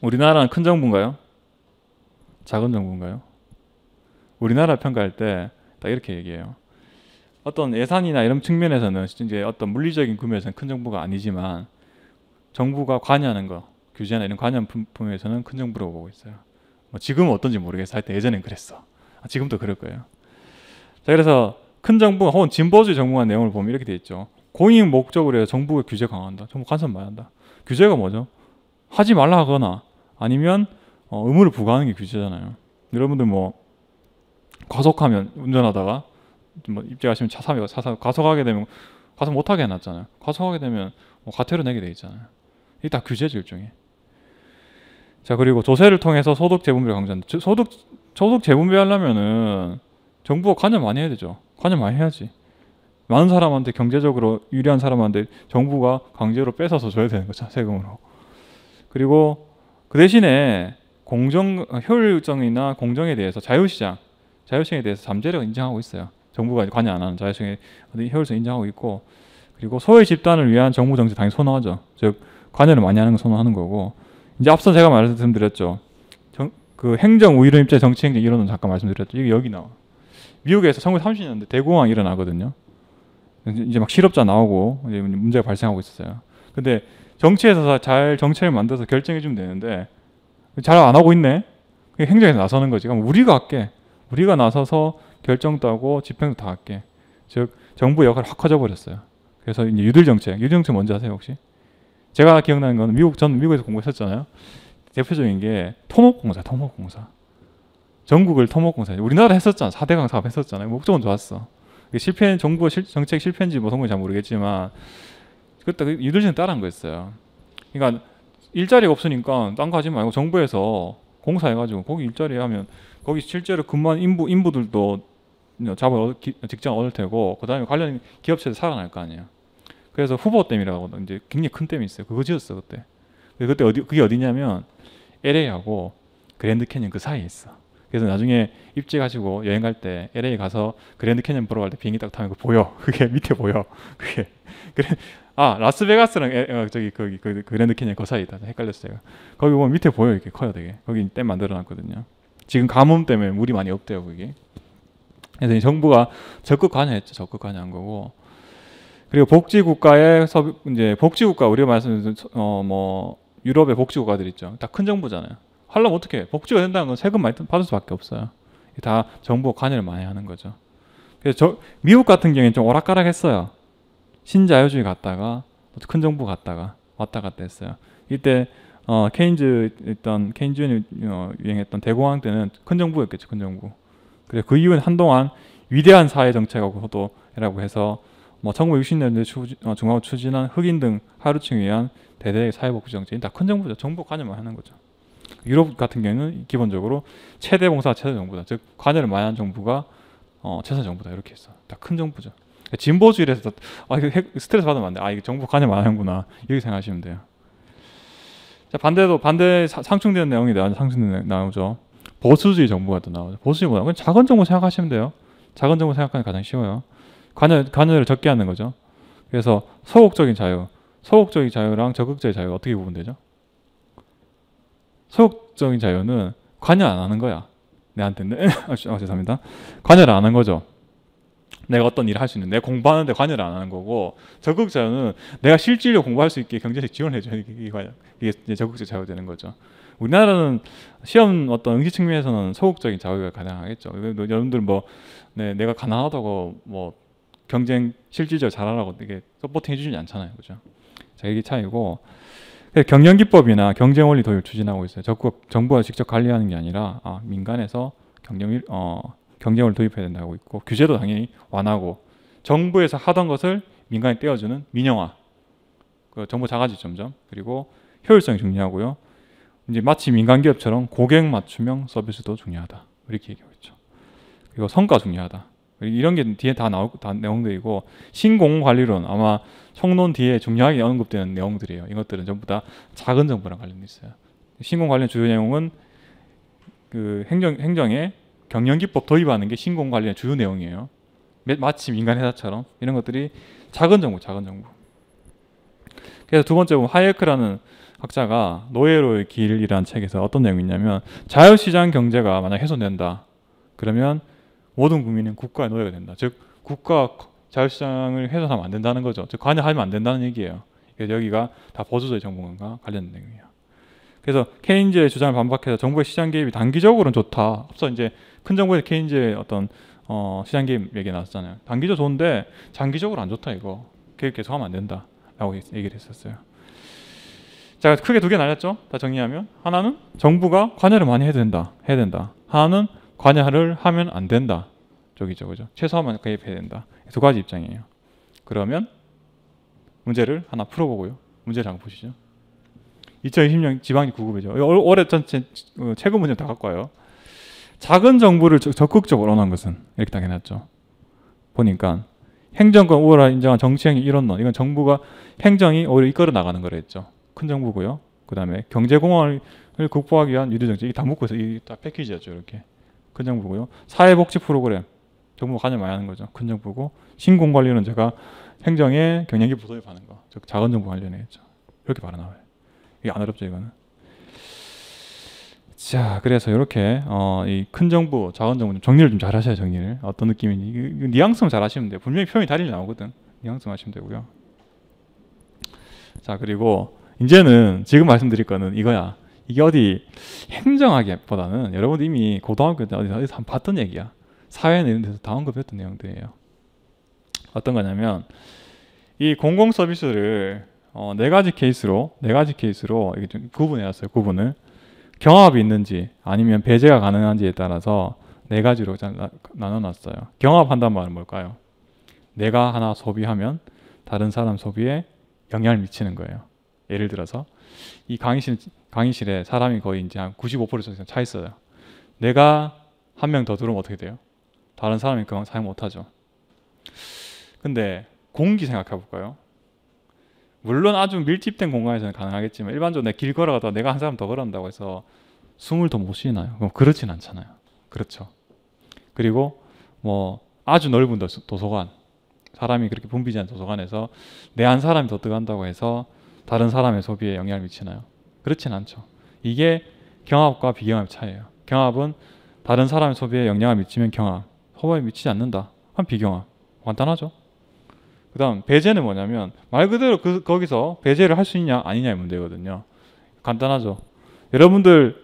[SPEAKER 1] 우리나라는 큰 정부인가요? 작은 정부인가요? 우리나라 평가할 때 딱 이렇게 얘기해요. 어떤 예산이나 이런 측면에서는 이제 어떤 물리적인 구매에서는 큰 정부가 아니지만 정부가 관여하는 거 규제나 이런 관여 품에서는 큰 정부로 보고 있어요. 뭐 지금은 어떤지 모르겠어. 하여튼 예전엔 그랬어. 아, 지금도 그럴 거예요. 자 그래서 큰 정부 혹은 진보주의 정부가 내용을 보면 이렇게 돼 있죠. 공익 목적으로 해서 정부가 규제 강화한다. 정부 간섭 많이 한다. 규제가 뭐죠? 하지 말라 하거나 아니면 어, 의무를 부과하는 게 규제잖아요. 여러분들 뭐 과속하면 운전하다가 뭐입장하시면 차3이고 차3 과속하게 되면 가속 못하게 해놨잖아요. 가속하게 되면 뭐 과태료 내게 돼 있잖아요. 이게 다 규제죠 일종의. 자 그리고 조세를 통해서 소득 재분배 를 강조한다. 저, 소득 소득 재분배하려면은 정부가 관여 많이 해야 되죠. 관여 많이 해야지. 많은 사람한테 경제적으로 유리한 사람한테 정부가 강제로 뺏어서 줘야 되는 거죠 세금으로. 그리고 그 대신에 공정 효율성이나 공정에 대해서 자유시장 자유시장에 대해서 잠재력 인정하고 있어요. 정부가 관여 안 하는 자율성의 효율성 인정하고 있고 그리고 소외 집단을 위한 정부 정책 당연히 선호하죠. 즉 관여를 많이 하는 걸 선호하는 거고 이제 앞서 제가 말씀드렸죠. 정, 그 행정 우위론 입자 정치 행정 이론은 잠깐 말씀드렸죠. 이게 여기 나와. 미국에서 1930년대 대공황 일어나거든요. 이제 막 실업자 나오고 이제 문제가 발생하고 있었어요. 근데 정치에서 잘 정책을 만들어서 결정해 주면 되는데 잘 안 하고 있네. 행정에서 나서는 거지. 그럼 우리가 할게. 우리가 나서서 결정도 하고 집행도 다 할게. 즉 정부 역할이 확 커져버렸어요. 그래서 이제 유들 정책, 유들 정책 뭔지 아세요 혹시? 제가 기억나는 건 미국 전 미국에서 공부했었잖아요. 대표적인 게 토목공사, 토목공사. 전국을 토목공사. 우리나라 했었잖아. 4대강 사업 했었잖아요. 목적은 좋았어. 실패, 한 정부 실, 정책 실패인지 뭐 성공이 잘 모르겠지만 그때 그 유들진 따라한 거였어요. 그러니까 일자리가 없으니까 땅 가지 말고 정부에서 공사해가지고 거기 일자리 하면 거기 실제로 근무한 인부 인부들도 어, 잡본 어, 직장 얻을 테고 그 다음에 관련 기업체도 살아날 거 아니에요. 그래서 후보 댐이라고 이제 굉장히 큰 댐이 있어요. 그거 지었어 그때. 그때 어디 그게 어디냐면 LA하고 그랜드 캐니언그 사이에 있어. 그래서 나중에 입지가지고 여행 갈 때 LA 가서 그랜드 캐니언 보러 갈 때 비행기 딱 타면 그 보여. 그게 밑에 보여. 그게 그래 아 라스베가스랑 에, 어, 저기 거기 그, 그, 그, 그랜드 캐니언그 사이다. 헷갈렸어요. 거기 보면 밑에 보여 이렇게 커요 되게. 거기 댐 만들어놨거든요. 지금 가뭄 때문에 물이 많이 없대요 거기. 그래서 정부가 적극 관여했죠. 적극 관여한 거고. 그리고 복지국가의 서 이제 복지국가 우리가 말씀드린 어뭐 유럽의 복지국가들 있죠. 다 큰 정부잖아요. 하려면 어떻게 해? 복지가 된다는 건 세금 많이 받을 수밖에 없어요. 다 정부가 관여를 많이 하는 거죠. 그래서 저, 미국 같은 경우에는 좀 오락가락했어요. 신자유주의 갔다가 큰 정부 갔다가 왔다 갔다 했어요. 이때 어, 케인즈 있던 케인즈 어, 유행했던 대공황 때는 큰 정부였겠죠. 큰 정부. 그래 그 이후엔 한동안 위대한 사회 정책하고 호도라고 해서 뭐 1960년대 추, 어, 중앙 추진한 흑인 등하루층에 위한 대대 사회복지 정책이 다 큰 정부죠. 정부 관여만 하는 거죠. 유럽 같은 경우는 기본적으로 최대 봉사 최대 정부다. 즉 관여를 많이 한 정부가 어, 최선 정부다 이렇게 했어. 다 큰 정부죠. 진보주의에서 아 이거 핵, 스트레스 받으면 안 돼. 아 이게 정부 관여 많이 하는구나 이렇게 생각하시면 돼요. 자 반대도 반대 상충되는 내용이 나오죠. 상충되는 내용 나오죠. 보수주의 정부가 또나오죠 보수주의 뭐냐? 그냥 작은 정부 생각하시면 돼요. 작은 정부 생각하는 가장 쉬워요. 관여, 관여를 적게 하는 거죠. 그래서 소극적인 자유, 소극적인 자유랑 적극적인 자유 어떻게 구분되죠? 소극적인 자유는 관여 안 하는 거야. 내한테는 아, 아, 죄송합니다. 관여를 안 하는 거죠. 내가 어떤 일을 할 수 있는 내 공부하는데 관여를 안 하는 거고 적극 자유는 내가 실질로 공부할 수 있게 경제적 지원을 해줘야 이게, 이게 적극적 자유 되는 거죠. 우리나라는 시험 어떤 응시 측면에서는 소극적인 자극가 가능하겠죠. 뭐 여러분들 뭐 네, 내가 가능하다고 뭐 경쟁 실질적으로 잘하라고 되게 서포팅 해주지 않잖아요, 그죠? 자 이게 차이고 경영 기법이나 경쟁 원리 도입 추진하고 있어요. 적극 정부가 직접 관리하는 게 아니라 아, 민간에서 경쟁 어, 경쟁을 도입해야 된다고 있고 규제도 당연히 완화하고 정부에서 하던 것을 민간이 떼어주는 민영화 그 정부 작아지 점점 그리고 효율성이 중요하고요 이제 마치 민간기업처럼 고객 맞춤형 서비스도 중요하다. 이렇게 얘기하고 있죠. 그리고 성과 중요하다. 이런 게 뒤에 다 나올 다 내용들이고 신공관리론 아마 총론 뒤에 중요하게 언급되는 내용들이에요. 이것들은 전부 다 작은 정부랑 관련이 있어요. 신공관련 주요 내용은 그 행정 행정에 경영기법 도입하는 게 신공관련 주요 내용이에요. 마치 민간회사처럼 이런 것들이 작은 정부, 작은 정부. 그래서 두 번째 보면 하이에크라는 학자가 노예로의 길이라는 책에서 어떤 내용이냐면 있 자유시장 경제가 만약 훼손된다 그러면 모든 국민은 국가의 노예가 된다. 즉 국가 자유시장을 훼손하면 안 된다는 거죠. 즉 관여하면 안 된다는 얘기예요. 그래서 여기가 다 보수주의 정부론과 관련된 내용이에요. 그래서 케인즈의 주장을 반박해서 정부의 시장 개입이 단기적으로는 좋다. 앞서 이제 큰 정부에서 케인즈의 어떤 어, 시장 개입 얘기 나왔잖아요. 단기적 으로 좋은데 장기적으로 안 좋다 이거. 계획 계속하면 안 된다라고 얘기를 했었어요. 제가 크게 두 개날렸죠다 정리하면 하나는 정부가 관여를 많이 해야 된다. 해야 된다. 하나는 관여를 하면 안 된다. 쪽이죠, 그죠? 최소한만 개입해야 된다. 두 가지 입장이에요. 그러면 문제를 하나 풀어보고요. 문제를 한번 보시죠. 2020년 지방이 구급이죠. 올해 전체 어, 최근 문제 다 갖고 와요. 작은 정부를 적극적으로 원한 것은 이렇게 딱 해놨죠. 보니까 행정권 우월화 인정한 정치행위 이런 론 이건 정부가 행정이 오히려 이끌어 나가는 거라 했죠. 큰 정부고요. 그 다음에 경제공황을 극복하기 위한 유대정책 이다 묶어서 이 다 패키지였죠 이렇게 큰 정부고요. 사회복지 프로그램 정부가 가장 많이 하는 거죠. 큰 정부고 신공 관리는 제가 행정의 경영기 부서에 파는 거, 즉 작은 정부 관련해 했죠. 이렇게 바로 나와요. 이게 안 어렵죠 이거는. 자, 그래서 이렇게 어, 이큰 정부, 작은 정부 좀 정리를 좀 잘 하셔야 정리를 어떤 느낌인지 이, 이, 뉘앙스만 잘 하시면 돼요. 분명히 표현이 다르게 나오거든. 뉘앙스 하시면 되고요. 자, 그리고 이제는 지금 말씀드릴 거는 이거야. 이게 어디 행정학보다는 여러분들 이미 고등학교 때 어디서, 어디 봤던 얘기야. 사회나 이런 데서 다 언급했던 내용들이에요. 어떤 거냐면 이 공공 서비스를 어, 네 가지 케이스로 네 가지 케이스로 이게 좀 구분해놨어요. 구분을 경합이 있는지 아니면 배제가 가능한지에 따라서 네 가지로 나눠놨어요. 경합한단 말은 뭘까요? 내가 하나 소비하면 다른 사람 소비에 영향을 미치는 거예요. 예를 들어서 이 강의실 강의실에 사람이 거의 이제 한 95% 이상 차 있어요. 내가 한 명 더 들어오면 어떻게 돼요? 다른 사람이 그만 사용 못하죠. 근데 공기 생각해 볼까요? 물론 아주 밀집된 공간에서는 가능하겠지만 일반적으로 내길 걸어가다 가 내가 한 사람 더걸어간다고 해서 숨을 더 못 쉬나요? 그럼 그렇진 않잖아요. 그렇죠. 그리고 뭐 아주 넓은 도서관 사람이 그렇게 붐비지 않은 도서관에서 내 한 사람이 더 들어간다고 해서 다른 사람의 소비에 영향을 미치나요? 그렇진 않죠. 이게 경합과 비경합 차이예요. 경합은 다른 사람의 소비에 영향을 미치면 경합, 소비에 미치지 않는다. 한 비경합. 간단하죠. 그다음 배제는 뭐냐면 말 그대로 그, 거기서 배제를 할 수 있냐 아니냐의 문제거든요. 간단하죠. 여러분들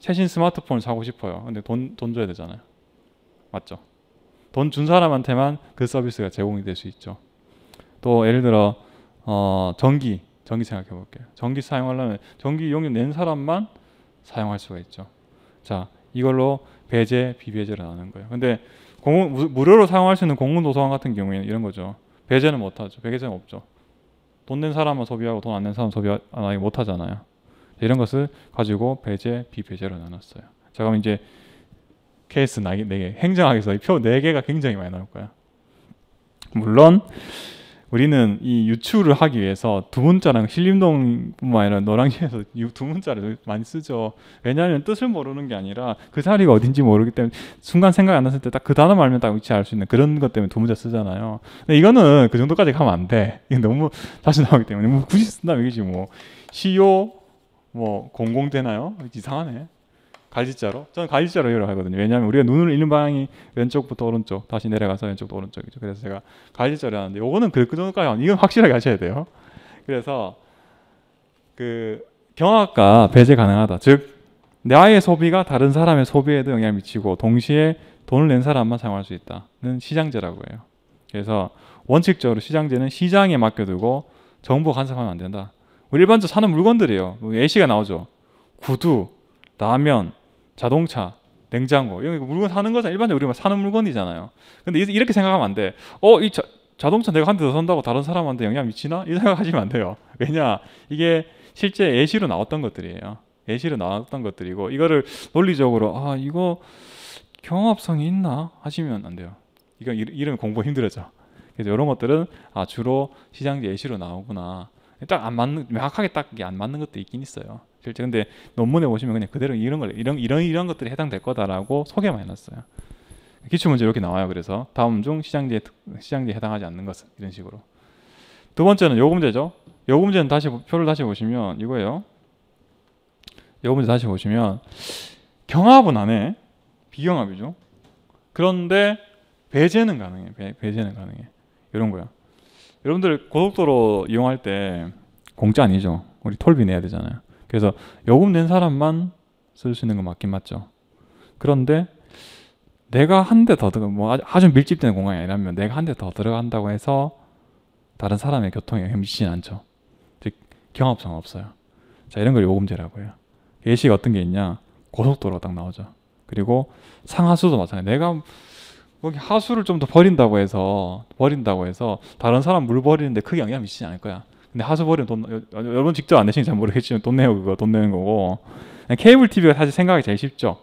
[SPEAKER 1] 최신 스마트폰을 사고 싶어요. 근데 돈 돈 줘야 되잖아요. 맞죠? 돈 준 사람한테만 그 서비스가 제공이 될 수 있죠. 또 예를 들어 어, 전기 전기 생각해 볼게요. 전기 사용하려면 전기 용역 낸 사람만 사용할 수가 있죠. 자 이걸로 배제 비배제를 나는 거예요. 근데 공 무, 무료로 사용할 수 있는 공문 도서관 같은 경우에는 이런 거죠. 배제는 못하죠. 배제는 없죠. 돈 낸 사람만 소비하고 돈 안 낸 사람 소비 안 하기 아, 못하잖아요. 이런 것을 가지고 배제 비배제로 나눴어요. 자 그럼 이제 케이스 4개, 4개 행정학에서 이표 4개가 굉장히 많이 나올 거예요 물론 우리는 이 유추를 하기 위해서 두 문자랑 신림동뿐만 아니라 노랑시에서 두 문자를 많이 쓰죠. 왜냐하면 뜻을 모르는 게 아니라 그 자리가 어딘지 모르기 때문에 순간 생각이 안 났을 때 딱 그단어말면딱 위치 알 수 있는 그런 것 때문에 두 문자 쓰잖아요. 근데 이거는 그 정도까지 가면 안 돼. 이게 너무 자주 나오기 때문에 뭐 굳이 쓴다면 이거지 뭐 시요 뭐 공공 되나요? 이상하네. 갈지자로 저는 갈지자로 이해를 하거든요. 왜냐하면 우리가 눈을 잃는 방향이 왼쪽부터 오른쪽 다시 내려가서 왼쪽부터 오른쪽이죠. 그래서 제가 갈지자로 하는데 요거는 그, 그 정도까지 이건 확실하게 하셔야 돼요. 그래서 그 경악과 배제 가능하다. 즉나의 소비가 다른 사람의 소비에도 영향을 미치고 동시에 돈을 낸 사람만 사용할 수 있다는 시장제라고 해요. 그래서 원칙적으로 시장제는 시장에 맡겨두고 정부 간섭하면 안 된다. 우리 일반적으로 사는 물건들이요. 에 뭐 예시가 나오죠. 구두, 라면, 자동차, 냉장고 이런 물건 사는 거잖아. 일반적으로 우리가 사는 물건이잖아요. 근데 이렇게 생각하면 안 돼. 어, 이 자, 자동차 내가 한 대 더 산다고 다른 사람한테 영향 미치나? 이 생각하시면 안 돼요. 왜냐? 이게 실제 예시로 나왔던 것들이에요. 예시로 나왔던 것들이고 이거를 논리적으로 아, 이거 경합성이 있나 하시면 안 돼요. 이건 이름 공부 힘들어져. 그래서 이런 것들은 아 주로 시장 예시로 나오구나. 딱 안 맞는 명확하게 딱 안 맞는 것도 있긴 있어요. 실제 근데 논문에 보시면 그냥 그대로 이런 걸 이런 이런 이런 것들이 해당될 거다라고 소개만 해놨어요. 기출 문제 이렇게 나와요. 그래서 다음 중 시장지에 시장지 해당하지 않는 것은 이런 식으로. 두 번째는 요금제죠요금제는 다시 표를 다시 보시면 이거예요. 요금제 다시 보시면 경합은 안 해. 비경합이죠. 그런데 배제는 가능해. 배, 배제는 가능해. 이런 거야. 여러분들 고속도로 이용할 때 공짜 아니죠. 우리 톨비 내야 되잖아요. 그래서 요금 낸 사람만 쓸 수 있는 건 맞긴 맞죠. 그런데 내가 한 대 더 들어 뭐 아주 밀집된 공항이 아니라면 내가 한 대 더 들어간다고 해서 다른 사람의 교통에 영향 미치진 않죠. 즉 경합성 없어요. 자 이런 걸 요금제라고 해요. 예시가 어떤 게 있냐 고속도로 가딱 나오죠. 그리고 상하수도 마찬가지. 내가 거기 하수를 좀 더 버린다고 해서 버린다고 해서 다른 사람 물 버리는데 크게 영향 미치지 않을 거야. 근데 하수버리면 돈 여러분 직접 안 내시는지 잘 모르겠지만 돈 내요 그거 돈 내는 거고 네, 케이블 TV가 사실 생각이 제일 쉽죠.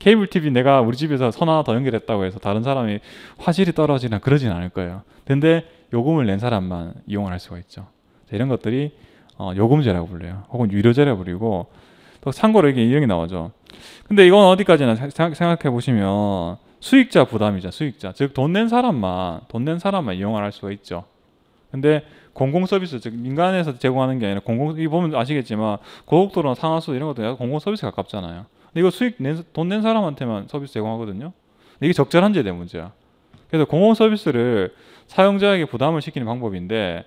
[SPEAKER 1] 케이블 TV 내가 우리 집에서 선 하나 더 연결했다고 해서 다른 사람이 화질이 떨어지나 그러진 않을 거예요. 근데 요금을 낸 사람만 이용을 할 수가 있죠. 이런 것들이 어, 요금제라고 불려요. 혹은 유료제라고 불리고 또 참고로 이게 이런 게 나오죠. 근데 이건 어디까지나 생각해 보시면 수익자 부담이죠. 수익자 즉 돈 낸 사람만 돈 낸 사람만 이용을 할 수가 있죠. 근데 공공 서비스 즉 민간에서 제공하는 게 아니라 공공 이 보면 아시겠지만 고속도로나 상하수 이런 것도 공공 서비스 가깝잖아요. 근데 이거 수익 돈 낸 사람한테만 서비스 제공하거든요. 근데 이게 적절한지에 대한 문제야. 그래서 공공 서비스를 사용자에게 부담을 시키는 방법인데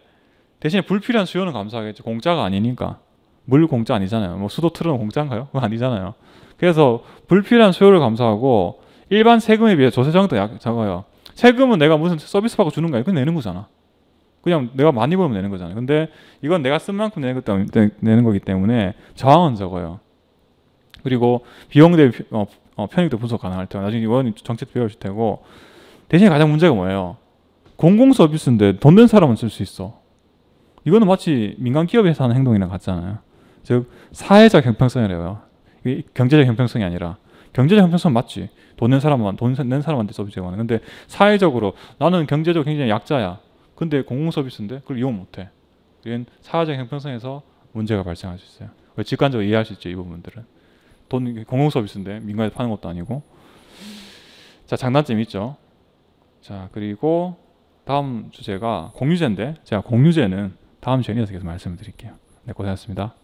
[SPEAKER 1] 대신에 불필요한 수요는 감소하겠죠. 공짜가 아니니까. 물 공짜 아니잖아요. 뭐 수도 틀은 어놓 공짜인가요? 그거 아니잖아요. 그래서 불필요한 수요를 감소하고 일반 세금에 비해 조세 정도 작아요. 세금은 내가 무슨 서비스 받고 주는 거야. 그건 내는 거잖아. 그냥 내가 많이 벌면 내는 거잖아요. 근데 이건 내가 쓴 만큼 내는, 것, 내는 거기 때문에 저항은 적어요. 그리고 비용 대비 어, 어, 편익도 분석 가능할 테고 나중에 이건 정책 도 배우실 테고 대신 에 가장 문제가 뭐예요? 공공 서비스인데 돈 낸 사람은 쓸 수 있어. 이거는 마치 민간 기업에서 하는 행동이랑 같잖아요. 즉 사회적 형평성이래요. 경제적 형평성이 아니라 경제적 형평성 맞지. 돈 낸 사람만 돈 낸 사람한테 서비스 제공하는. 근데 사회적으로 나는 경제적 으로 굉장히 약자야. 근데 공공서비스인데 그걸 이용 못해. 이건 사회적 형평성에서 문제가 발생할 수 있어요. 직관적으로 이해할 수 있죠 이 부분들은. 돈 공공서비스인데 민간에서 파는 것도 아니고. 자 장단점이 있죠. 자 그리고 다음 주제가 공유제인데 제가 공유제는 다음 시간에 계속 말씀을 드릴게요. 네 고생하셨습니다.